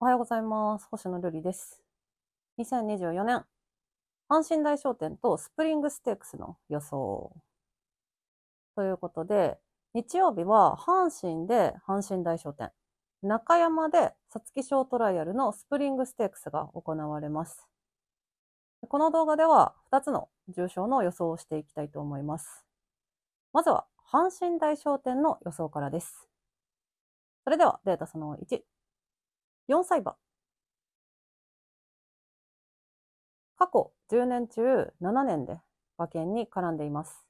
おはようございます。星野瑠璃です。2024年、阪神大商店とスプリングステークスの予想。ということで、日曜日は阪神で阪神大商店、中山で皐月賞トライアルのスプリングステークスが行われます。この動画では2つの重賞の予想をしていきたいと思います。まずは阪神大商店の予想からです。それではデータその1。4歳馬。過去10年中7年で馬券に絡んでいます。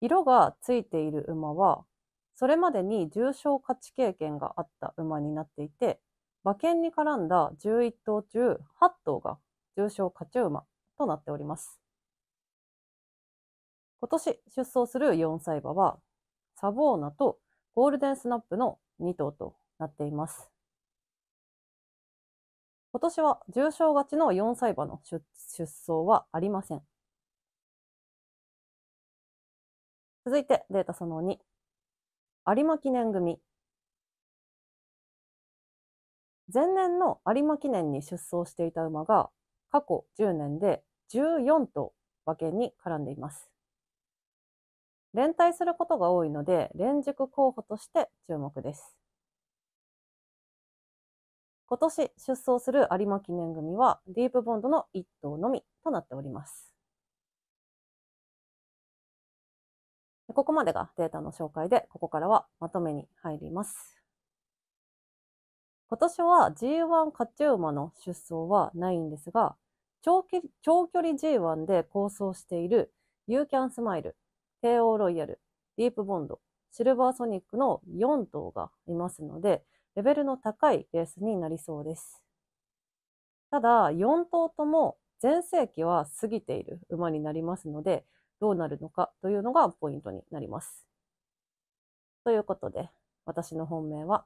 色がついている馬は、それまでに重症勝ち経験があった馬になっていて、馬券に絡んだ11頭中8頭が重症勝ち馬となっております。今年出走する4歳馬は、サボーナとゴールデンスナップの2頭となっています。今年は重症がちの4歳馬の出走はありません。続いてデータその2。有馬記念組。前年の有馬記念に出走していた馬が過去10年で14と馬券に絡んでいます。連帯することが多いので連軸候補として注目です。今年出走する有馬記念組はディープボンドの1頭のみとなっております。ここまでがデータの紹介で、ここからはまとめに入ります。今年は G1 勝ち馬の出走はないんですが、長距離 G1 で構想しているユーキャンスマイル、帝王ロイヤル、ディープボンド、シルバーソニックの4頭がいますので、レベルの高いレースになりそうです。ただ、4頭とも全盛期は過ぎている馬になりますので、どうなるのかというのがポイントになります。ということで、私の本命は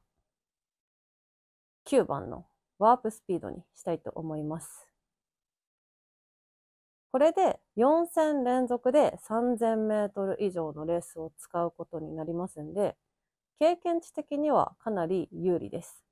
9番のワープスピードにしたいと思います。これで4戦連続で3000メートル以上のレースを使うことになりますんで、経験値的にはかなり有利です。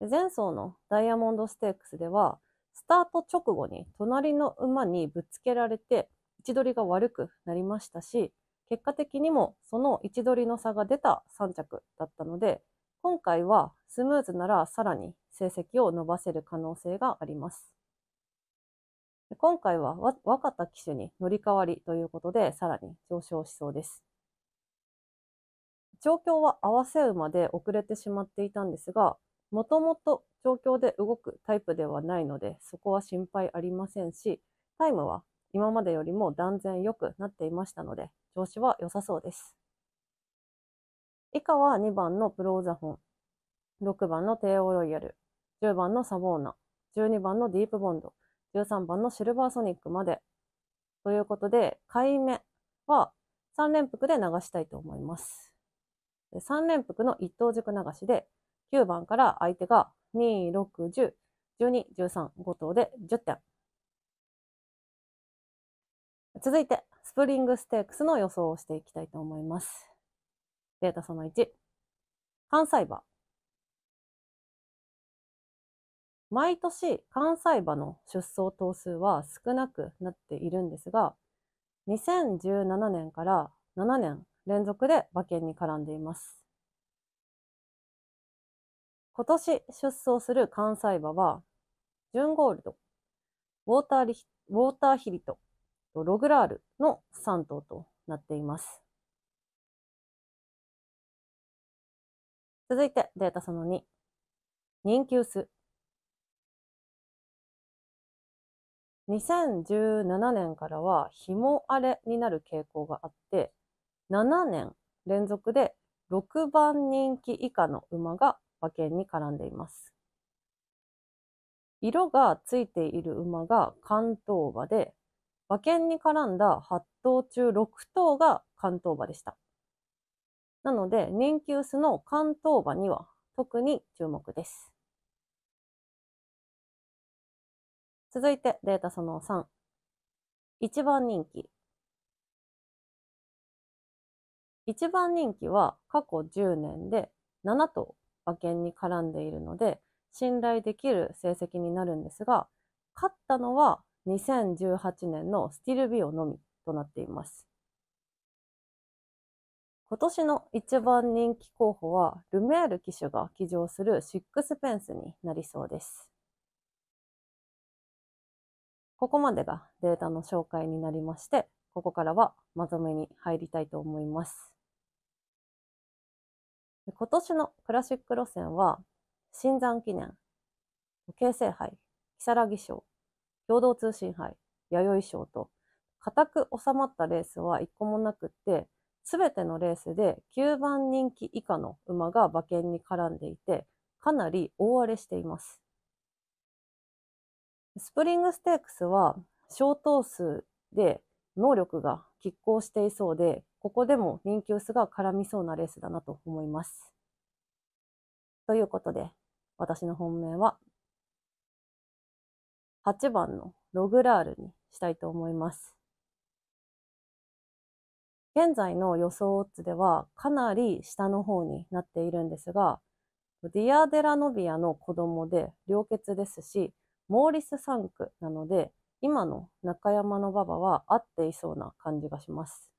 前走のダイヤモンドステークスでは、スタート直後に隣の馬にぶつけられて位置取りが悪くなりましたし、結果的にもその位置取りの差が出た3着だったので、今回はスムーズならさらに成績を伸ばせる可能性があります。今回は若田騎手に乗り換わりということで、さらに上昇しそうです。状況は合わせ馬で遅れてしまっていたんですが、もともと状況で動くタイプではないので、そこは心配ありませんし、タイムは今までよりも断然良くなっていましたので、調子は良さそうです。以下は2番のプローザホン、6番のテオロイヤル、10番のサボーナ、12番のディープボンド、13番のシルバーソニックまで。ということで、買い目は3連複で流したいと思います。で3連複の一等軸流しで、9番から相手が2、6、10、12、13、5等で10点。続いて、スプリングステークスの予想をしていきたいと思います。データその1、関西馬。毎年、関西馬の出走頭数は少なくなっているんですが、2017年から7年連続で馬券に絡んでいます。今年出走する関西馬は、ジュンゴールド、ウォーターリウォーターヒリト、ログラールの3頭となっています。続いてデータその2。人気薄。2017年からは紐荒れになる傾向があって、7年連続で6番人気以下の馬が馬券に絡んでいます。色がついている馬が関東馬で、馬券に絡んだ8頭中6頭が関東馬でした。なので、人気薄の関東馬には特に注目です。続いてデータその3。1番人気、一番人気は過去10年で7頭馬券に絡んでいるので、信頼できる成績になるんですが、勝ったのは2018年のスティルビオのみとなっています。今年の一番人気候補は、ルメール騎手が騎乗するシックスペンスになりそうです。ここまでがデータの紹介になりまして、ここからはまとめに入りたいと思います。今年のクラシック路線は、新山記念、京成杯、如月賞、共同通信杯、弥生賞と、固く収まったレースは一個もなくって、すべてのレースで9番人気以下の馬が馬券に絡んでいて、かなり大荒れしています。スプリングステークスは、小頭数で能力が拮抗していそうで、ここでも人気薄が絡みそうなレースだなと思います。ということで、私の本命は、8番のログラールにしたいと思います。現在の予想オッズではかなり下の方になっているんですが、ディア・デラノビアの子供で良血ですし、モーリス・サンクなので、今の中山の馬場は合っていそうな感じがします。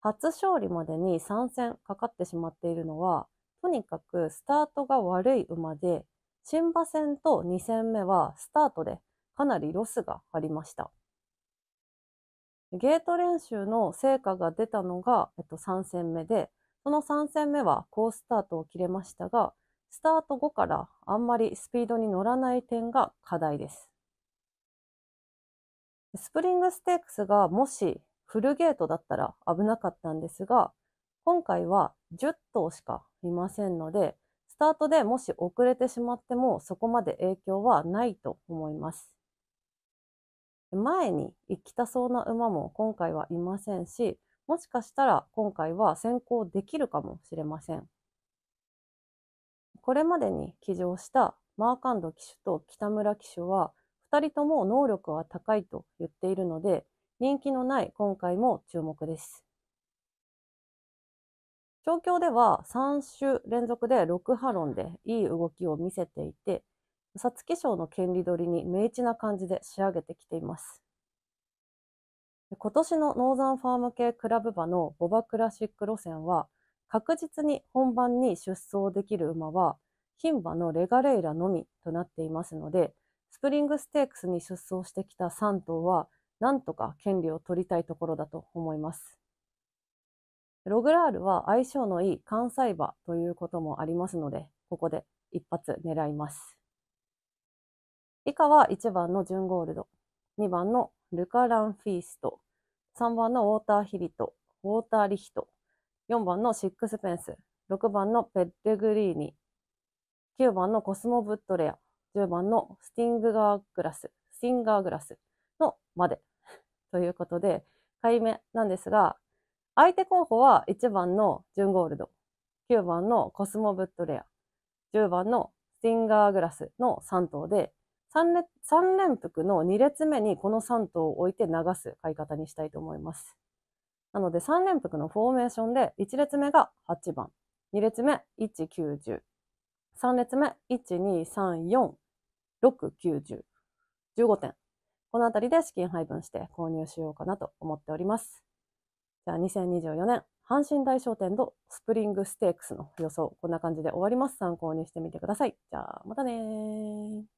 初勝利までに3戦かかってしまっているのは、とにかくスタートが悪い馬で、新馬戦と2戦目はスタートでかなりロスがありました。ゲート練習の成果が出たのが、えっと、3戦目で、その3戦目は高スタートを切れましたが、スタート後からあんまりスピードに乗らない点が課題です。スプリングステークスがもしフルゲートだったら危なかったんですが、今回は10頭しかいませんので、スタートでもし遅れてしまってもそこまで影響はないと思います。前に行きたそうな馬も今回はいませんし、もしかしたら今回は先行できるかもしれません。これまでに騎乗したマーカンド騎手と北村騎手は2人とも能力は高いと言っているので、人気のない今回も注目です。調教では3週連続で6波論でいい動きを見せていて、皐月賞の権利取りに明智な感じで仕上げてきています。今年のノーザンファーム系クラブ馬のボバクラシック路線は、確実に本番に出走できる馬は、牝馬のレガレイラのみとなっていますので、プリングステークスに出走してきた3頭は、なんとか権利を取りたいところだと思います。ログラールは相性のいい関西馬ということもありますので、ここで一発狙います。以下は1番のジュンゴールド、2番のルカ・ランフィースト、3番のウォーター・ヒリト、ウォーター・リヒト、4番のシックスペンス、6番のペッデグリーニ、9番のコスモ・ブットレア、10番のスティングガーグラス、スティンガーグラスのまで ということで、買い目なんですが、相手候補は1番のジュンゴールド、9番のコスモブッドレア、10番のスティンガーグラスの3頭で、3, 列3連服の2列目にこの3頭を置いて流す買い方にしたいと思います。なので3連服のフォーメーションで1列目が8番、2列目1、9、10。3列目1、2、3、4、6、9、10、15点。このあたりで資金配分して購入しようかなと思っております。じゃあ2024年、阪神大商店のスプリングステークスの予想、こんな感じで終わります。参考にしてみてください。じゃあまたねー。